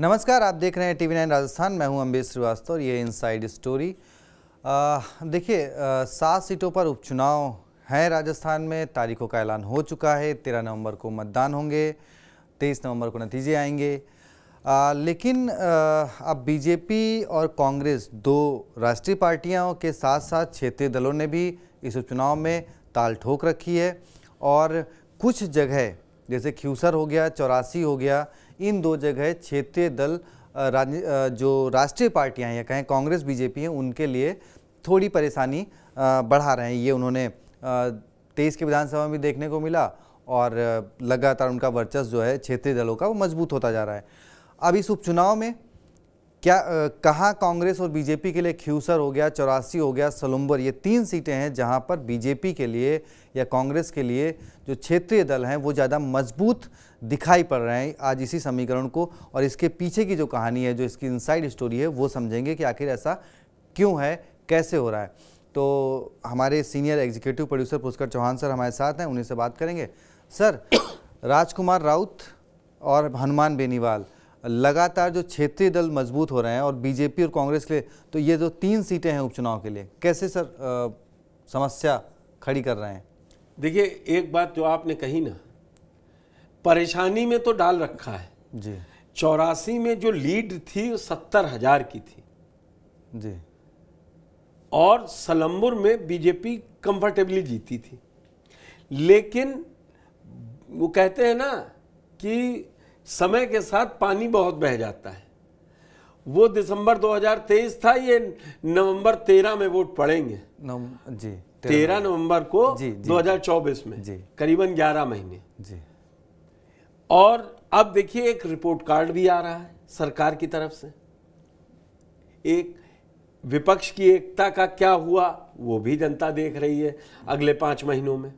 नमस्कार आप देख रहे हैं टीवी नाइन राजस्थान मैं हूं अम्बेश श्रीवास्तव और ये इनसाइड स्टोरी देखिए सात सीटों पर उपचुनाव हैं राजस्थान में तारीखों का ऐलान हो चुका है तेरह नवंबर को मतदान होंगे तेईस नवंबर को नतीजे आएंगे आ, लेकिन आ, अब बीजेपी और कांग्रेस दो राष्ट्रीय पार्टियों के साथ साथ क्षेत्रीय दलों ने भी इस उपचुनाव में ताल ठोक रखी है और कुछ जगह जैसे ख्यूसर हो गया चौरासी हो गया इन दो जगह क्षेत्रीय दल जो राष्ट्रीय पार्टियां या कहें कांग्रेस बीजेपी हैं उनके लिए थोड़ी परेशानी बढ़ा रहे हैं ये उन्होंने तेईस के विधानसभा में देखने को मिला और लगातार उनका वर्चस्व जो है क्षेत्रीय दलों का वो मजबूत होता जा रहा है अब इस उपचुनाव में क्या कहाँ कांग्रेस और बीजेपी के लिए ख्यूसर हो गया चौरासी हो गया सलुम्बर ये तीन सीटें हैं जहाँ पर बीजेपी के लिए या कांग्रेस के लिए जो क्षेत्रीय दल हैं वो ज़्यादा मजबूत दिखाई पड़ रहे हैं आज इसी समीकरण को और इसके पीछे की जो कहानी है जो इसकी इनसाइड स्टोरी है वो समझेंगे कि आखिर ऐसा क्यों है कैसे हो रहा है तो हमारे senior executive producer Pushkar Chauhan sir हमारे साथ हैं उन्हीं से बात करेंगे सर राजकुमार राउत और हनुमान बेनीवाल लगातार जो क्षेत्रीय दल मजबूत हो रहे हैं और बीजेपी और कांग्रेस के लिए तो ये जो तीन सीटें हैं उपचुनाव के लिए कैसे सर आ, समस्या खड़ी कर रहे हैं देखिए एक बात जो आपने कही ना परेशानी में तो डाल रखा है जी चौरासी में जो लीड थी वो सत्तर हजार की थी जी और सलम्बुर में बीजेपी कंफर्टेबली जीती थी लेकिन वो कहते हैं ना कि समय के साथ पानी बहुत बह जाता है वो दिसंबर 2023 था ये नवंबर 13 में वोट पड़ेंगे जी तेरह नवंबर को जी, जी, 2024 में जी, करीबन 11 महीने जी और अब देखिए एक रिपोर्ट कार्ड भी आ रहा है सरकार की तरफ से एक विपक्ष की एकता का क्या हुआ वो भी जनता देख रही है अगले पांच महीनों में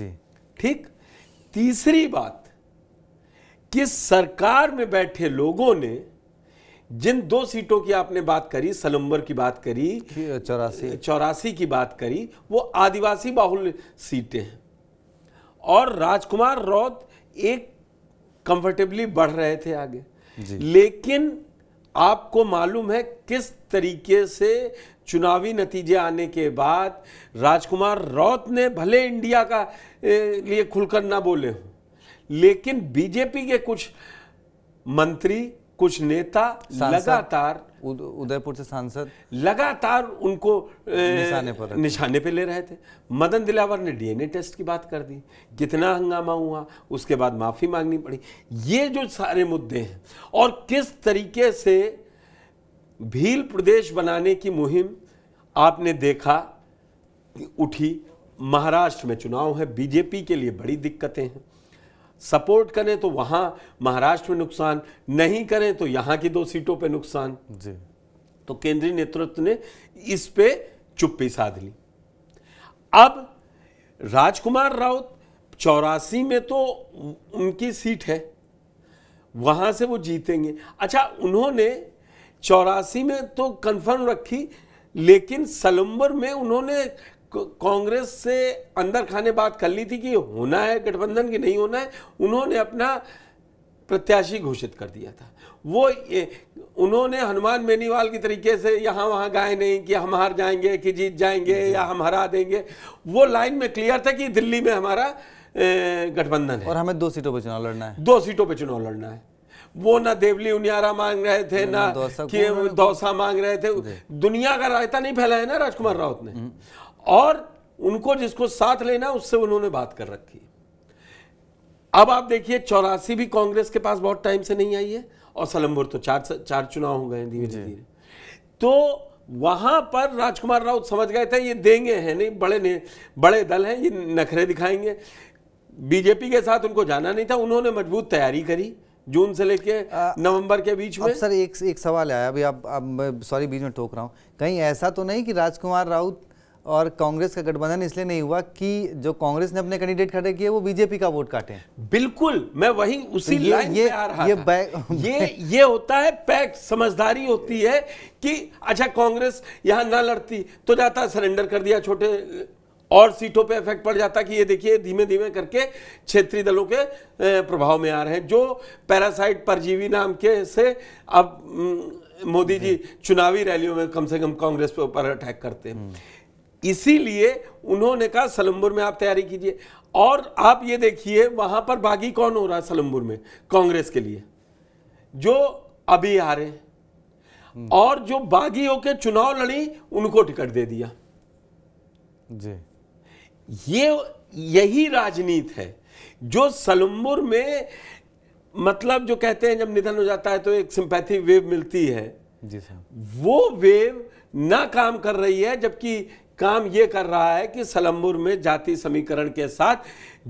जी ठीक तीसरी बात कि सरकार में बैठे लोगों ने जिन दो सीटों की आपने बात करी सलम्बर की बात करी चौरासी चौरासी की बात करी वो आदिवासी बाहुल सीटें हैं और राजकुमार रौत एक कंफर्टेबली बढ़ रहे थे आगे लेकिन आपको मालूम है किस तरीके से चुनावी नतीजे आने के बाद राजकुमार रौत ने भले इंडिया का लिए खुलकर ना बोले हो लेकिन बीजेपी के कुछ मंत्री कुछ नेता लगातार उदयपुर से सांसद लगातार उनको निशाने पर निशाने पे ले रहे थे मदन दिलावर ने डीएनए टेस्ट की बात कर दी कितना हंगामा हुआ उसके बाद माफ़ी मांगनी पड़ी ये जो सारे मुद्दे हैं और किस तरीके से भील प्रदेश बनाने की मुहिम आपने देखा उठी महाराष्ट्र में चुनाव है बीजेपी के लिए बड़ी दिक्कतें हैं सपोर्ट करें तो वहां महाराष्ट्र में नुकसान नहीं करें तो यहां की दो सीटों पे नुकसान जी तो केंद्रीय नेतृत्व ने इस पे चुप्पी साध ली अब राजकुमार राउत चौरासी में तो उनकी सीट है वहां से वो जीतेंगे अच्छा उन्होंने चौरासी में तो कंफर्म रखी लेकिन सलम्बर में उन्होंने कांग्रेस से अंदर खाने बात कर ली थी कि होना है गठबंधन की नहीं होना है उन्होंने अपना प्रत्याशी घोषित कर दिया था वो ए, उन्होंने हनुमान मेनीवाल की तरीके से यहाँ वहाँ गाए नहीं कि हम हार जाएंगे कि जीत जाएंगे या हम हरा देंगे वो लाइन में क्लियर था कि दिल्ली में हमारा गठबंधन है और हमें दो सीटों पर चुनाव लड़ना है दो सीटों पर चुनाव लड़ना है वो ना देवली उनियारा मांग रहे थे ना कि दौसा मांग रहे थे दुनिया का रायता नहीं फैला है ना राजकुमार राउत ने हम्म। और उनको जिसको साथ लेना उससे उन्होंने बात कर रखी अब आप देखिए चौरासी भी कांग्रेस के पास बहुत टाइम से नहीं आई है और सलमपुर तो चार चार चुनाव हो गए धीरे धीरे तो वहां पर राजकुमार राउत समझ गए थे ये देंगे हैं नहीं बड़े ने, बड़े दल हैं ये नखरे दिखाएंगे बीजेपी के साथ उनको जाना नहीं था उन्होंने मजबूत तैयारी करी जून से लेके नवंबर के बीच में सर एक एक सवाल आया अभी आप सॉरी बीच में टोक रहा हूँ कहीं ऐसा तो नहीं कि राजकुमार राउत और कांग्रेस का गठबंधन इसलिए नहीं हुआ कि जो कांग्रेस ने अपने कैंडिडेट खड़े किए वो बीजेपी का वोट काटे बिल्कुल मैं वही उसी तो लाइन पे आ रहा ये था। ये ये होता है पैक समझदारी होती है कि अच्छा कांग्रेस यहां ना लड़ती तो जाता सरेंडर कर दिया छोटे और सीटों पे इफेक्ट पड़ जाता कि ये देखिए धीमे धीमे करके क्षेत्रीय दलों के प्रभाव में आ रहे हैं जो पैरासाइट परजीवी नाम के से अब मोदी जी चुनावी रैलियों में कम से कम कांग्रेस पे ऊपर अटैक करते हैं हम्म। इसीलिए उन्होंने कहा सलम्बुर में आप तैयारी कीजिए और आप ये देखिए वहां पर बागी कौन हो रहा है सलम्बुर में कांग्रेस के लिए जो अभी आ रहे हम्म। और जो बागी होकर चुनाव लड़ी उनको टिकट दे दिया जी ये यही राजनीति है जो सलम्बुर में मतलब जो कहते हैं जब निधन हो जाता है तो एक सिंपैथी वेव मिलती है जी वो वेव ना काम कर रही है जबकि काम ये कर रहा है कि सलम्बुर में जाति समीकरण के साथ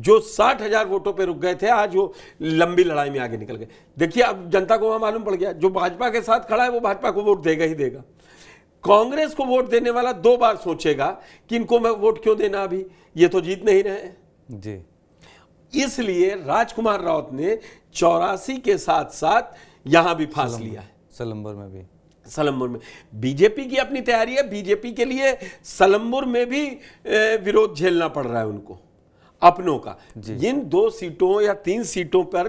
जो साठ हजार वोटों पे रुक गए थे आज वो लंबी लड़ाई में आगे निकल गए देखिए अब जनता को वहाँ मालूम पड़ गया जो भाजपा के साथ खड़ा है वो भाजपा को वोट देगा ही देगा कांग्रेस को वोट देने वाला दो बार सोचेगा कि इनको मैं वोट क्यों देना अभी ये तो जीत नहीं रहे जी इसलिए राजकुमार राउत ने चौरासी के साथ साथ यहां भी फांस लिया है सलम्बर में भी सलमपुर में बीजेपी की अपनी तैयारी है बीजेपी के लिए सलम्बुर में भी विरोध झेलना पड़ रहा है उनको अपनों का इन दो सीटों या तीन सीटों पर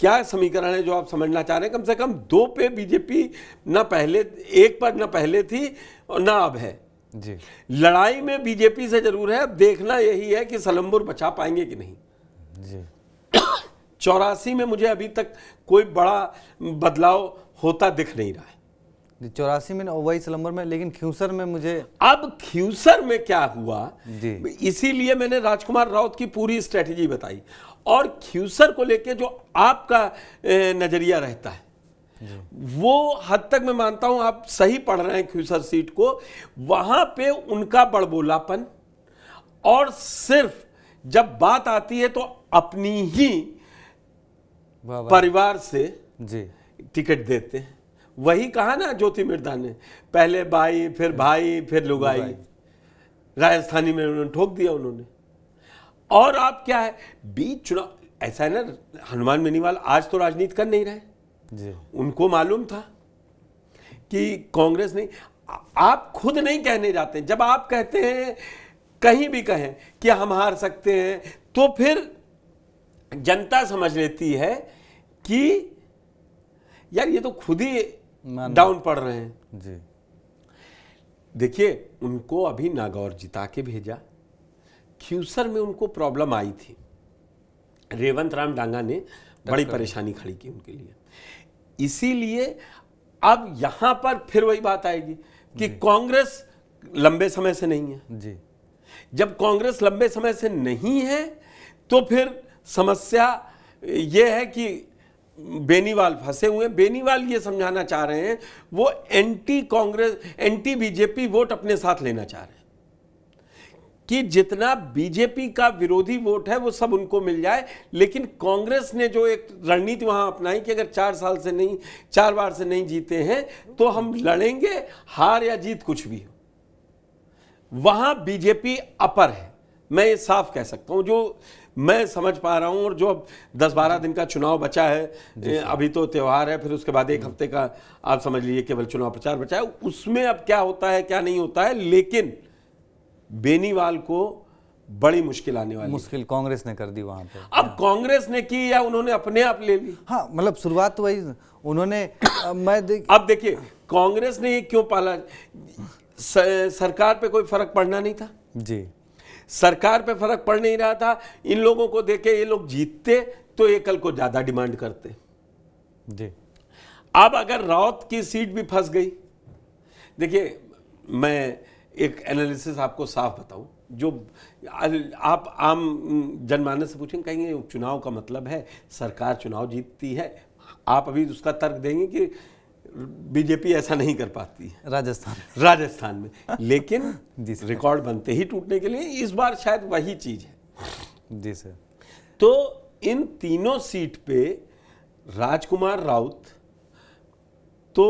क्या समीकरण है जो आप समझना चाह रहे हैं कम से कम दो पे बीजेपी ना पहले एक पर ना पहले थी और ना अब है जी लड़ाई में बीजेपी से जरूर है अब देखना यही है कि सलमपुर बचा पाएंगे कि नहीं जी चौरासी में मुझे अभी तक कोई बड़ा बदलाव होता दिख नहीं रहा है चौरासी में वही सिलंबर में लेकिन ख्यूसर में मुझे अब ख्यूसर में क्या हुआ इसीलिए मैंने राजकुमार राउत की पूरी स्ट्रेटजी बताई और ख्यूसर को लेके जो आपका नजरिया रहता है वो हद तक मैं मानता हूं आप सही पढ़ रहे हैं ख्यूसर सीट को वहां पे उनका बड़बोलापन और सिर्फ जब बात आती है तो अपनी ही परिवार से जी टिकट देते हैं वही कहा ना ज्योति मिर्धा ने पहले बाई फिर भाई फिर लुगाई राजस्थानी में उन्होंने ठोक दिया उन्होंने और आप क्या है बीच चुनाव ऐसा है ना हनुमान मनीवाल आज तो राजनीति कर नहीं रहे जी। उनको मालूम था कि कांग्रेस नहीं आप खुद नहीं कहने जाते जब आप कहते हैं कहीं भी कहें कि हम हार सकते हैं तो फिर जनता समझ लेती है कि यार ये तो खुद ही डाउन पड़ रहे हैं जी देखिए उनको अभी नागौर जिता के भेजा क्यूसर में उनको प्रॉब्लम आई थी रेवंत राम डांगा ने बड़ी परेशानी खड़ी की उनके लिए इसीलिए अब यहां पर फिर वही बात आएगी कि कांग्रेस लंबे समय से नहीं है जी जब कांग्रेस लंबे समय से नहीं है तो फिर समस्या ये है कि बेनीवाल फंसे हुए हैं बेनीवाल ये समझाना चाह रहे हैं वो anti Congress anti BJP vote अपने साथ लेना चाह रहे हैं कि जितना बीजेपी का विरोधी वोट है वो सब उनको मिल जाए लेकिन कांग्रेस ने जो एक रणनीति वहां अपनाई कि अगर चार साल से नहीं चार बार से नहीं जीते हैं तो हम लड़ेंगे हार या जीत कुछ भी हो वहां बीजेपी अपर है मैं ये साफ कह सकता हूं जो मैं समझ पा रहा हूं और जो अब दस बारह दिन का चुनाव बचा है अभी तो त्यौहार है फिर उसके बाद एक हफ्ते का आप समझ लीजिए केवल चुनाव प्रचार बचा है उसमें अब क्या होता है क्या नहीं होता है लेकिन बेनीवाल को बड़ी मुश्किल आने वाली मुश्किल कांग्रेस ने कर दी वहां पर अब कांग्रेस ने की या उन्होंने अपने आप ले ली हाँ मतलब शुरुआत तो वही उन्होंने मैं देख... अब देखिए कांग्रेस ने ये क्यों पाला सरकार पे कोई फर्क पड़ना नहीं था जी सरकार पे फर्क पड़ नहीं रहा था इन लोगों को देखे ये लोग जीतते तो ये कल को ज़्यादा डिमांड करते जी अब अगर राउत की सीट भी फंस गई देखिए मैं एक एनालिसिस आपको साफ बताऊं जो आप आम जनमानस से पूछेंगे कहेंगे चुनाव का मतलब है सरकार चुनाव जीतती है आप अभी उसका तर्क देंगे कि बीजेपी ऐसा नहीं कर पाती है राजस्थान राजस्थान में लेकिन जी सर रिकॉर्ड बनते ही टूटने के लिए इस बार शायद वही चीज़ है जी सर तो इन तीनों सीट पे राजकुमार राउत तो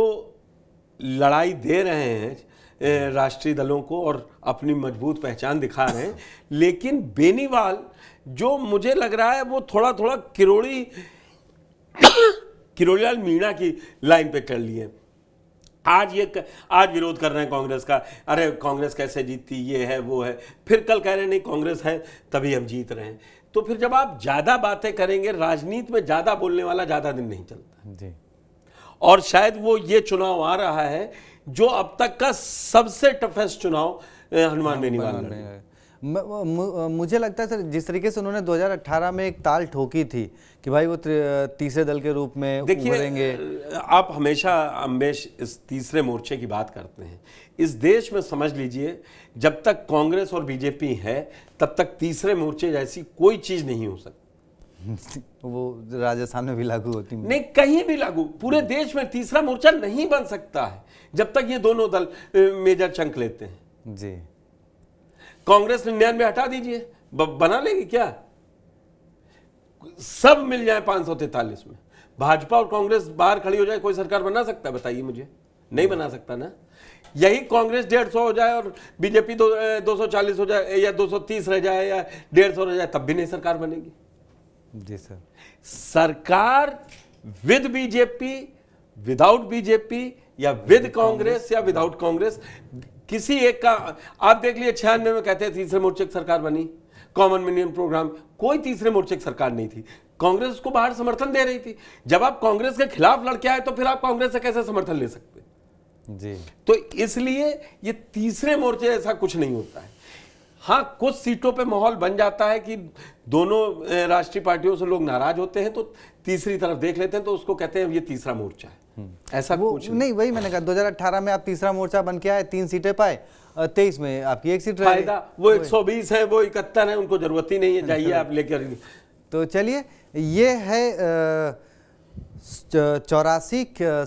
लड़ाई दे रहे हैं राष्ट्रीय दलों को और अपनी मजबूत पहचान दिखा रहे हैं लेकिन बेनीवाल जो मुझे लग रहा है वो थोड़ा थोड़ा किरोड़ी किरोड़ीलाल मीणा की लाइन पे कर लिए आज ये आज विरोध कर रहे हैं कांग्रेस का अरे कांग्रेस कैसे जीतती ये है वो है फिर कल कह रहे नहीं कांग्रेस है तभी हम जीत रहे हैं तो फिर जब आप ज़्यादा बातें करेंगे राजनीति में ज़्यादा बोलने वाला ज़्यादा दिन नहीं चलता जी और शायद वो ये चुनाव आ रहा है जो अब तक का सबसे टफेस्ट चुनाव हनुमान बेनीवाल है मुझे लगता है सर जिस तरीके से उन्होंने 2018 में एक ताल ठोकी थी कि भाई वो तीसरे दल के रूप में देखिए आप हमेशा अम्बेश इस तीसरे मोर्चे की बात करते हैं इस देश में समझ लीजिए जब तक कांग्रेस और बीजेपी है तब तक तीसरे मोर्चे जैसी कोई चीज़ नहीं हो सकती वो राजस्थान में भी लागू होती नहीं कहीं भी लागू पूरे देश में तीसरा मोर्चा नहीं बन सकता है जब तक ये दोनों दल मेजर चंक लेते हैं जी कांग्रेस निन्यानवे हटा दीजिए बना लेगी क्या सब मिल जाए पांच सौ तैतालीस में भाजपा और कांग्रेस बाहर खड़ी हो जाए कोई सरकार बना सकता है बताइए मुझे नहीं बना सकता ना यही कांग्रेस डेढ़ सौ हो जाए और बीजेपी दो दो सौ चालीस हो जाए या दो सौ तीस रह जाए या डेढ़ सौ रह जाए तब भी नहीं सरकार बनेगी जी सर सरकार विद बीजेपी विदाउट बीजेपी या विद कांग्रेस या विदाउट कांग्रेस किसी एक का आप देख लिए छियानवे में कहते हैं तीसरे मोर्चे की सरकार बनी कॉमन मिनियम प्रोग्राम कोई तीसरे मोर्चे की सरकार नहीं थी कांग्रेस को बाहर समर्थन दे रही थी जब आप कांग्रेस के खिलाफ लड़के आए तो फिर आप कांग्रेस से कैसे समर्थन ले सकते जी तो इसलिए ये तीसरे मोर्चे ऐसा कुछ नहीं होता है हाँ कुछ सीटों पे माहौल बन जाता है कि दोनों राष्ट्रीय पार्टियों से लोग नाराज होते हैं तो तीसरी तरफ देख लेते हैं तो उसको कहते हैं ये तीसरा मोर्चा है हम्म। ऐसा वो कुछ नहीं, वही मैंने कहा 2018 में आप तीसरा मोर्चा बन के आए तीन सीटें पाए तेईस में आपकी एक सीट फायदा वो 120 है वो इकहत्तर है उनको जरूरत ही नहीं है जाइए आप लेकर तो चलिए ये है चौरासी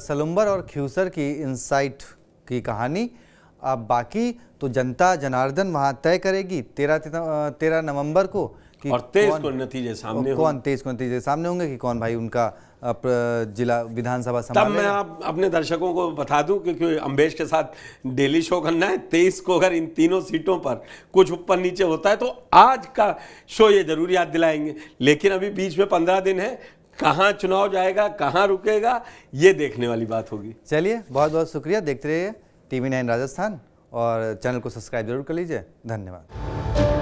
सलुम्बर और खियूसर की इंसाइट की कहानी अब बाकी तो जनता जनार्दन वहां तय करेगी तेरह तेरह नवंबर को कि और तेईस को नतीजे सामने कौन तेईस को नतीजे सामने होंगे कि कौन भाई उनका जिला विधानसभा तब मैं आप अपने दर्शकों को बता दूं क्योंकि अम्बेश के साथ डेली शो करना है तेईस को अगर इन तीनों सीटों पर कुछ ऊपर नीचे होता है तो आज का शो ये जरूर याद दिलाएंगे लेकिन अभी बीच में पंद्रह दिन है कहाँ चुनाव जाएगा कहाँ रुकेगा ये देखने वाली बात होगी चलिए बहुत बहुत शुक्रिया देखते रहिए टी नाइन राजस्थान और चैनल को सब्सक्राइब जरूर कर लीजिए धन्यवाद